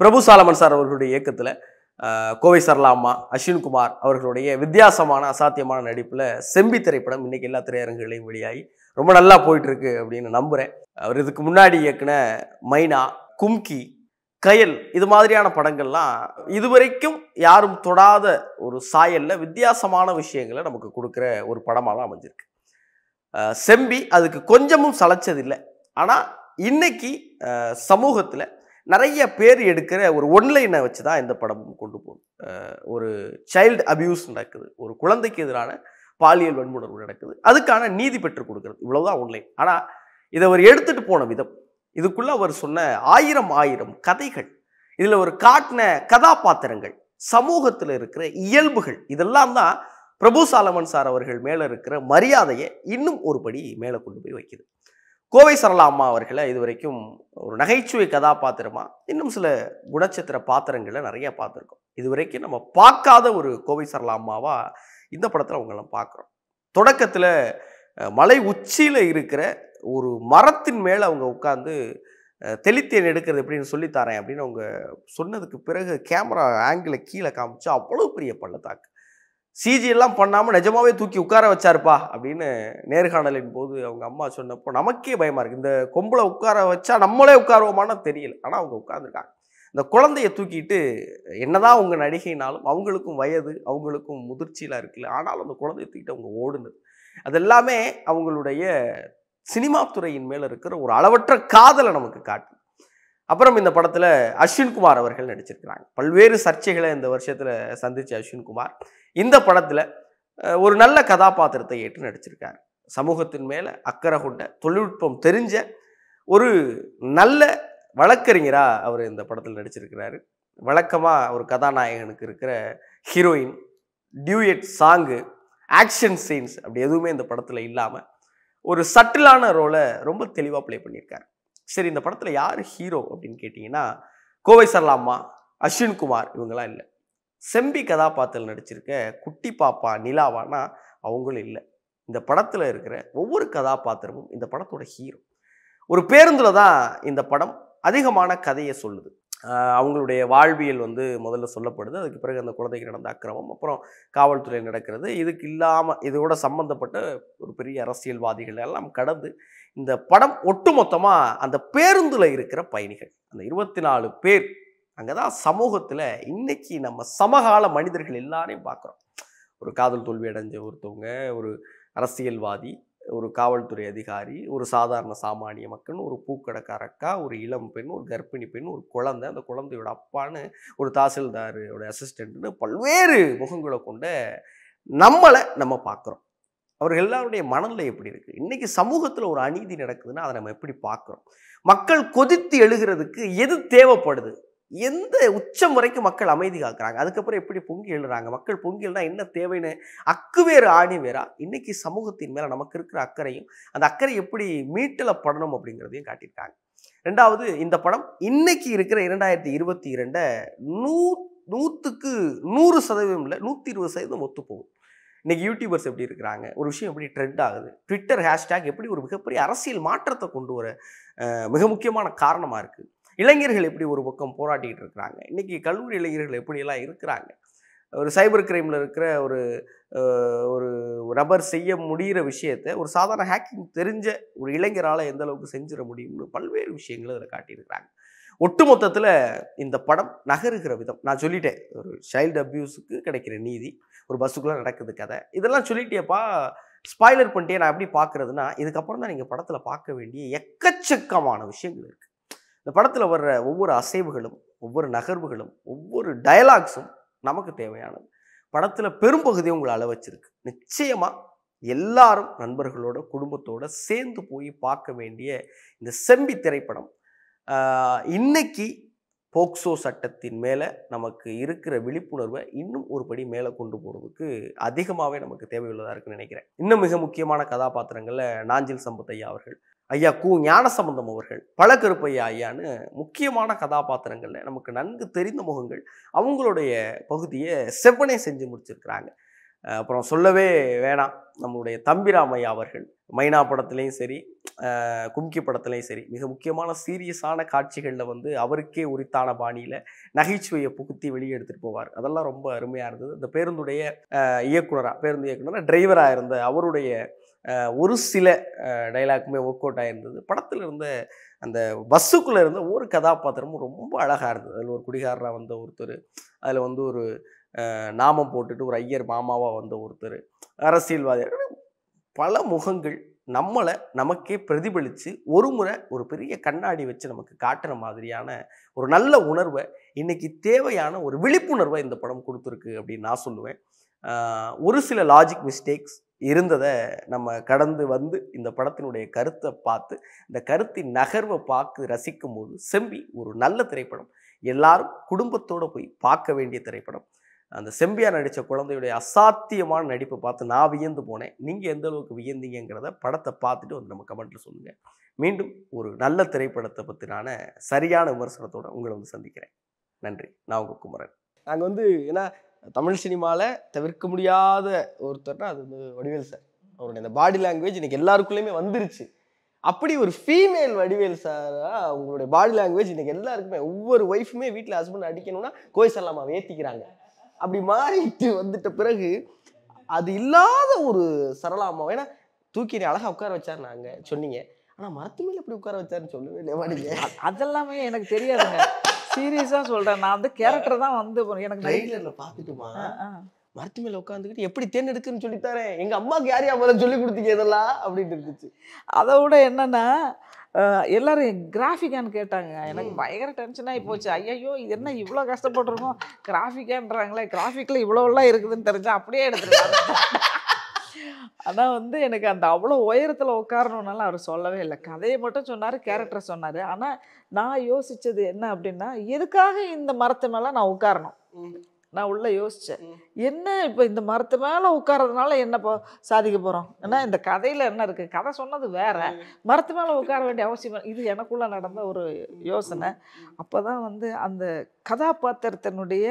பிரபு Solomon sir அவர்களுடைய இயக்கத்தில் கோவை சரலாமா அஸ்வின்குமார் அவர்களுடைய வித்தியாசமான அசாத்தியமான நடிப்பில் செம்பி திரைப்படம் இன்றைக்கி எல்லா திரையரங்குகளையும் வெளியாகி ரொம்ப நல்லா போயிட்டுருக்கு அப்படின்னு நம்புகிறேன் அவர் இதுக்கு முன்னாடி இயக்குன மைனா கும்கி கயல் இது மாதிரியான படங்கள்லாம் இதுவரைக்கும் யாரும் தொடாத ஒரு சாயலில் வித்தியாசமான விஷயங்களை நமக்கு கொடுக்குற ஒரு படமாக தான் அமைஞ்சிருக்கு செம்பி அதுக்கு கொஞ்சமும் சளைச்சதில்லை ஆனால் இன்னைக்கு சமூகத்தில் நிறைய பேர் எடுக்கிற ஒரு ஒன்லைனை வச்சு தான் இந்த படம் கொண்டு போகும் ஒரு சைல்டு அபியூஸ் நடக்குது ஒரு குழந்தைக்கு எதிரான பாலியல் வன்முணர்வு நடக்குது அதுக்கான நீதி பெற்றுக் கொடுக்குறது இவ்வளோதான் ஒன்லைன் ஆனால் இதை அவர் எடுத்துகிட்டு போன விதம் இதுக்குள்ளே அவர் சொன்ன ஆயிரம் ஆயிரம் கதைகள் இதில் ஒரு காட்டின கதாபாத்திரங்கள் சமூகத்தில் இருக்கிற இயல்புகள் இதெல்லாம் தான் பிரபு சாலமன் சார் அவர்கள் மேலே இருக்கிற மரியாதையை இன்னும் ஒருபடி மேலே கொண்டு போய் வைக்குது கோவை சரளா அம்மா அவர்களை இது வரைக்கும் ஒரு நகைச்சுவை கதாபாத்திரமாக இன்னும் சில குணச்சத்திர பாத்திரங்களை நிறைய பார்த்துருக்கோம் இது வரைக்கும் நம்ம பார்க்காத ஒரு கோவை சரளா அம்மாவாக இந்த படத்தில் அவங்களாம் பார்க்குறோம் தொடக்கத்தில் மலை உச்சியில் இருக்கிற ஒரு மரத்தின் மேலே அவங்க உட்காந்து தெளித்தேன் எடுக்கிறது எப்படின்னு சொல்லித்தாரேன் அப்படின்னு அவங்க சொன்னதுக்கு பிறகு கேமரா ஆங்கிளை கீழே காமிச்சு அவ்வளோ பெரிய பள்ளத்தாக்கு சிஜி எல்லாம் பண்ணாமல் நிஜமாவே தூக்கி உட்கார வச்சாருப்பா அப்படின்னு நேர்காணலின் போது அவங்க அம்மா சொன்னப்போ நமக்கே பயமாக இருக்குது இந்த கொம்பளை உட்கார வச்சா நம்மளே உட்காருவோமான்னு தெரியல ஆனால் அவங்க உட்காந்துருக்காங்க இந்த குழந்தைய தூக்கிட்டு என்னதான் அவங்க நடிகைனாலும் அவங்களுக்கும் வயது அவங்களுக்கும் முதிர்ச்சியெலாம் இருக்குல்ல ஆனாலும் அந்த குழந்தைய தூக்கிட்டு அவங்க ஓடுனது அது எல்லாமே அவங்களுடைய சினிமா துறையின் மேலே இருக்கிற ஒரு அளவற்ற காதலை நமக்கு காட்டும் அப்புறம் இந்த படத்தில் அஸ்வின்குமார் அவர்கள் நடிச்சிருக்கிறாங்க பல்வேறு சர்ச்சைகளை இந்த வருஷத்தில் சந்தித்த அஸ்வின்குமார் இந்த படத்தில் ஒரு நல்ல கதாபாத்திரத்தை ஏற்று நடிச்சிருக்காரு சமூகத்தின் மேலே அக்கறை கொண்ட தொழில்நுட்பம் தெரிஞ்ச ஒரு நல்ல வழக்கறிஞராக அவர் இந்த படத்தில் நடிச்சிருக்கிறாரு வழக்கமாக ஒரு கதாநாயகனுக்கு இருக்கிற heroine duet song action scenes அப்படி எதுவுமே இந்த படத்தில் இல்லாமல் ஒரு சட்டிலான ரோலை ரொம்ப தெளிவாக ப்ளே பண்ணியிருக்காரு சரி இந்த படத்தில் யார் ஹீரோ அப்படின்னு கேட்டிங்கன்னா கோவை சரலாம்மா அஸ்வின் குமார் இவங்கெல்லாம் இல்லை செம்பி கதாபாத்திரம் நடிச்சிருக்க குட்டி பாப்பா நிலாவானா அவங்களும் இல்லை இந்த படத்தில் இருக்கிற ஒவ்வொரு கதாபாத்திரமும் இந்த படத்தோட ஹீரோ ஒரு பேருந்தில் தான் இந்த படம் அதிகமான கதையை சொல்லுது அவங்களுடைய வாழ்வியல் வந்து முதல்ல சொல்லப்படுது அதுக்கு பிறகு அந்த குழந்தைக்கு நடந்த அக்கிரமம் அப்புறம் காவல்துறை நடக்கிறது இதுக்கு இல்லாமல் இதோட சம்மந்தப்பட்ட ஒரு பெரிய அரசியல்வாதிகள் எல்லாம் கடந்து இந்த படம் ஒட்டுமொத்தமாக அந்த பேருந்தில் இருக்கிற பயணிகள் அந்த இருபத்தி நாலு பேர் அங்கே தான் சமூகத்தில் இன்றைக்கி நம்ம சமகால மனிதர்கள் எல்லாரையும் பார்க்குறோம் ஒரு காதல் தோல்வி அடைஞ்ச ஒருத்தவங்க ஒரு அரசியல்வாதி ஒரு காவல்துறை அதிகாரி ஒரு சாதாரண சாமானிய மக்கள் ஒரு பூக்கடைக்காரக்கா ஒரு இளம் பெண் ஒரு கர்ப்பிணி பெண் ஒரு குழந்தை அந்த குழந்தையோட அப்பான்னு ஒரு தாசில்தாரோட அசிஸ்டண்ட்னு பல்வேறு முகங்களை கொண்ட நம்மளை நம்ம பார்க்குறோம் அவர்கள் எல்லாருடைய மனநிலை எப்படி இருக்குது இன்றைக்கி சமூகத்தில் ஒரு அநீதி நடக்குதுன்னா அதை நம்ம எப்படி பார்க்குறோம் மக்கள் கொதித்து எழுகிறதுக்கு எது தேவைப்படுது எந்த உச்சம் வரைக்கும் மக்கள் அமைதி காக்குறாங்க அதுக்கப்புறம் எப்படி பொங்கி எழுறாங்க மக்கள் பொங்கியல்னா என்ன தேவைன்னு அக்கு வேறு ஆணி வேறா இன்னைக்கு சமூகத்தின் மேலே நமக்கு இருக்கிற அக்கறையும் அந்த அக்கறை எப்படி மீட்டலப்படணும் படணும் அப்படிங்கிறதையும் காட்டியிருக்காங்க ரெண்டாவது இந்த படம் இன்னைக்கு இருக்கிற இரண்டாயிரத்தி இருபத்தி இரண்டை நூ நூற்றுக்கு நூறு சதவீதம் இல்லை நூற்றி இருபது சதவீதம் ஒத்துப்போகும் இன்றைக்கி யூடியூபர்ஸ் எப்படி இருக்கிறாங்க ஒரு விஷயம் எப்படி ட்ரெண்ட் ஆகுது ட்விட்டர் ஹேஷ்டேக் எப்படி ஒரு மிகப்பெரிய அரசியல் மாற்றத்தை கொண்டு வர மிக முக்கியமான காரணமாக இருக்குது இளைஞர்கள் எப்படி ஒரு பக்கம் போராட்டிகிட்டு இருக்கிறாங்க இன்றைக்கி கல்லூரி இளைஞர்கள் எப்படியெல்லாம் இருக்கிறாங்க ஒரு சைபர் கிரைமில் இருக்கிற ஒரு ஒரு நபர் செய்ய முடிகிற விஷயத்த ஒரு சாதாரண ஹேக்கிங் தெரிஞ்ச ஒரு இளைஞரால் எந்த அளவுக்கு செஞ்சிட முடியும்னு பல்வேறு விஷயங்களை அதில் காட்டியிருக்கிறாங்க ஒட்டு மொத்தத்தில் இந்த படம் நகருகிற விதம் நான் சொல்லிட்டேன் ஒரு சைல்டு அப்யூஸுக்கு கிடைக்கிற நீதி ஒரு பஸ்ஸுக்குள்ளே நடக்குது கதை இதெல்லாம் சொல்லிட்டேப்பா ஸ்பாய்லர் பண்ணிட்டே நான் எப்படி பார்க்குறதுனா இதுக்கப்புறம் தான் நீங்கள் படத்தில் பார்க்க வேண்டிய எக்கச்சக்கமான விஷயங்கள் இருக்குது இந்த படத்தில் வர்ற ஒவ்வொரு அசைவுகளும் ஒவ்வொரு நகர்வுகளும் ஒவ்வொரு டயலாக்ஸும் நமக்கு தேவையானது படத்தில் பெரும்பகுதியும் உங்களை அளவச்சிருக்கு நிச்சயமாக எல்லாரும் நண்பர்களோட குடும்பத்தோடு சேர்ந்து போய் பார்க்க வேண்டிய இந்த செம்பி திரைப்படம் இன்னைக்கு போக்சோ சட்டத்தின் மேலே நமக்கு இருக்கிற விழிப்புணர்வை இன்னும் ஒரு படி மேலே கொண்டு போகிறதுக்கு அதிகமாகவே நமக்கு தேவையுள்ளதாக இருக்குன்னு நினைக்கிறேன் இன்னும் மிக முக்கியமான கதாபாத்திரங்களில் நாஞ்சில் சம்பத் ஐயா அவர்கள் ஐயா கு ஞானசம்பந்தம் அவர்கள் பழக்கருப்பையா ஐயான்னு முக்கியமான கதாபாத்திரங்களில் நமக்கு நன்கு தெரிந்த முகங்கள் அவங்களுடைய பகுதியை செவ்வனே செஞ்சு முடிச்சிருக்கிறாங்க அப்புறம் சொல்லவே வேணாம் நம்மளுடைய தம்பிராமையா அவர்கள் மைனா படத்துலேயும் சரி கும்கி படத்துலேயும் சரி மிக முக்கியமான சீரியஸான காட்சிகளில் வந்து அவருக்கே உரித்தான பாணியில் நகைச்சுவையை புகுத்தி வெளியே எடுத்துகிட்டு போவார் அதெல்லாம் ரொம்ப அருமையாக இருந்தது இந்த பேருந்துடைய இயக்குனராக பேருந்து இயக்குனராக டிரைவராக இருந்த அவருடைய ஒரு சில டைலாக்குமே ஒர்க் அவுட் ஆகிருந்தது படத்தில் இருந்த அந்த பஸ்ஸுக்குள்ளே இருந்த ஒரு கதாபாத்திரமும் ரொம்ப அழகாக இருந்தது அதில் ஒரு குடிகாரராக வந்த ஒருத்தர் அதில் வந்து ஒரு நாமம் போட்டுட்டு ஒரு ஐயர் மாமாவாக வந்த ஒருத்தர் அரசியல்வாதி பல முகங்கள் நம்மளை நமக்கே பிரதிபலித்து ஒரு முறை ஒரு பெரிய கண்ணாடி வச்சு நமக்கு காட்டுற மாதிரியான ஒரு நல்ல உணர்வை இன்றைக்கி தேவையான ஒரு விழிப்புணர்வை இந்த படம் கொடுத்துருக்கு அப்படின்னு நான் சொல்லுவேன் ஒரு சில லாஜிக் மிஸ்டேக்ஸ் இருந்ததை நம்ம கடந்து வந்து இந்த படத்தினுடைய கருத்தை பார்த்து இந்த கருத்தின் நகர்வை பார்க்க ரசிக்கும் போது செம்பி ஒரு நல்ல திரைப்படம் எல்லாரும் குடும்பத்தோடு போய் பார்க்க வேண்டிய திரைப்படம் அந்த செம்பியா நடித்த குழந்தையுடைய அசாத்தியமான நடிப்பை பார்த்து நான் வியந்து போனேன் நீங்கள் எந்த அளவுக்கு வியந்தீங்கிறத படத்தை பார்த்துட்டு வந்து நம்ம கமெண்ட்டில் சொல்லுங்கள் மீண்டும் ஒரு நல்ல திரைப்படத்தை பற்றினான சரியான விமர்சனத்தோடு உங்களை வந்து சந்திக்கிறேன் நன்றி நான் உங்கள் குமரன் நாங்கள் வந்து ஏன்னா தமிழ் சினிமாவில் தவிர்க்க முடியாத ஒருத்தர்னா அது வந்து வடிவேல் சார் அவருடைய அந்த பாடி லாங்குவேஜ் இன்றைக்கி எல்லாருக்குள்ளேயுமே வந்துருச்சு அப்படி ஒரு ஃபீமேல் வடிவேல் சார் அவங்களுடைய பாடி லாங்குவேஜ் இன்றைக்கி எல்லாருக்குமே ஒவ்வொரு ஒய்ஃபுமே வீட்டில் ஹஸ்பண்ட் அடிக்கணும்னா கோய் சல்லாமா ஏற்றிக்கிறாங்க அப்படி மாறிட்டு வந்துட்ட பிறகு அது இல்லாத ஒரு சரளாமா ஏன்னா தூக்கி அழகாக உட்கார வச்சார் நாங்கள் சொன்னீங்க ஆனால் மரத்து மேலே எப்படி உட்கார வச்சாருன்னு சொல்லவே இல்லையா அதெல்லாமே எனக்கு தெரியாதுங்க சீரியஸா சொல்றேன் நான் வந்து கேரக்டர் தான் வந்து எனக்கு ட்ரைலர்ல பாத்துட்டுமா மரத்து மேல உட்காந்துக்கிட்டு எப்படி தேர்ந்தெடுக்குன்னு சொல்லித்தாரேன் எங்க அம்மாவுக்கு யார் யார் சொல்லி கொடுத்தீங்க இதெல்லாம் அப்படின்னு இருந்துச்சு அதை விட என்னன்னா எல்லாரும் கிராஃபிக்கான்னு கேட்டாங்க எனக்கு பயங்கர டென்ஷன் ஆகி போச்சு ஐயோ இது என்ன இவ்வளோ கஷ்டப்பட்டுருக்கோம் கிராஃபிக்கான்றாங்களே கிராஃபிக்கில் இவ்வளோலாம் இருக்குதுன்னு தெரிஞ்சா அப்படியே எடுத்துருக்காங்க ஆனால் வந்து எனக்கு அந்த அவ்வளோ உயரத்தில் உட்காரணுன்னாலும் அவர் சொல்லவே இல்லை கதையை மட்டும் சொன்னார் கேரக்டரை சொன்னார் ஆனால் நான் யோசித்தது என்ன அப்படின்னா எதுக்காக இந்த மரத்து மேலே நான் உட்காரணும் நான் உள்ளே யோசித்தேன் என்ன இப்போ இந்த மரத்து மேலே உட்காரதுனால என்ன இப்போ சாதிக்க போகிறோம் ஏன்னா இந்த கதையில் என்ன இருக்குது கதை சொன்னது வேறு மரத்து மேலே உட்கார வேண்டிய அவசியம் இது எனக்குள்ளே நடந்த ஒரு யோசனை அப்போ தான் வந்து அந்த கதாபாத்திரத்தினுடைய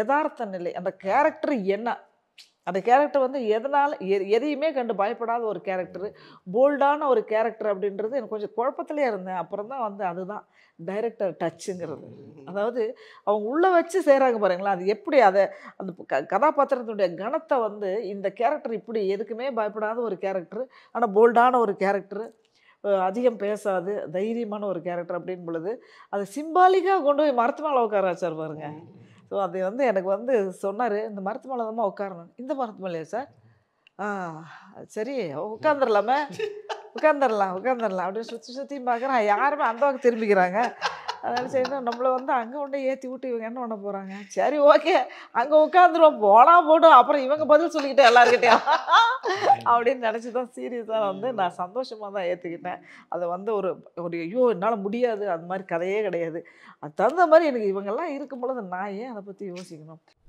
யதார்த்த நிலை அந்த கேரக்டர் என்ன அந்த கேரக்டர் வந்து எதனால் எ எதையுமே கண்டு பயப்படாத ஒரு கேரக்டரு போல்டான ஒரு கேரக்டர் அப்படின்றது எனக்கு கொஞ்சம் குழப்பத்திலே இருந்தேன் அப்புறம் தான் வந்து அதுதான் டைரக்டர் டச்சுங்கிறது அதாவது அவங்க உள்ளே வச்சு செய்கிறாங்க பாருங்களா அது எப்படி அதை அந்த க கதாபாத்திரத்தினுடைய கணத்தை வந்து இந்த கேரக்டர் இப்படி எதுக்குமே பயப்படாத ஒரு கேரக்டரு ஆனால் போல்டான ஒரு கேரக்டரு அதிகம் பேசாது தைரியமான ஒரு கேரக்டர் அப்படின் பொழுது அதை சிம்பாலிக்காக கொண்டு போய் மருத்துவ அளவுக்காராச்சார் பாருங்கள் ஸோ அது வந்து எனக்கு வந்து சொன்னார் இந்த மரத்து மேலே தான் உட்காரணும் இந்த மரத்து மேலேயா சார் ஆ சரி உட்காந்துடலாமே உட்காந்துடலாம் உட்காந்துடலாம் அப்படின்னு சுற்றி சுற்றி பார்க்குறேன் யாருமே அந்த பக்கம் திரும்பிக்கிறாங்க அதனால சரி நம்மளை வந்து அங்கே ஒன்று ஏற்றி விட்டு இவங்க என்ன பண்ண போகிறாங்க சரி ஓகே அங்கே உட்காந்துருவோம் போனால் போட்டோம் அப்புறம் இவங்க பதில் சொல்லிக்கிட்டே எல்லாருக்கிட்டையும் அப்படின்னு நினச்சி தான் சீரியஸாக வந்து நான் சந்தோஷமாக தான் ஏற்றுக்கிட்டேன் அதை வந்து ஒரு ஒரு ஐயோ என்னால் முடியாது அந்த மாதிரி கதையே கிடையாது அது தகுந்த மாதிரி எனக்கு இவங்கெல்லாம் இருக்கும் பொழுது நான் ஏன் அதை பற்றி யோசிக்கணும்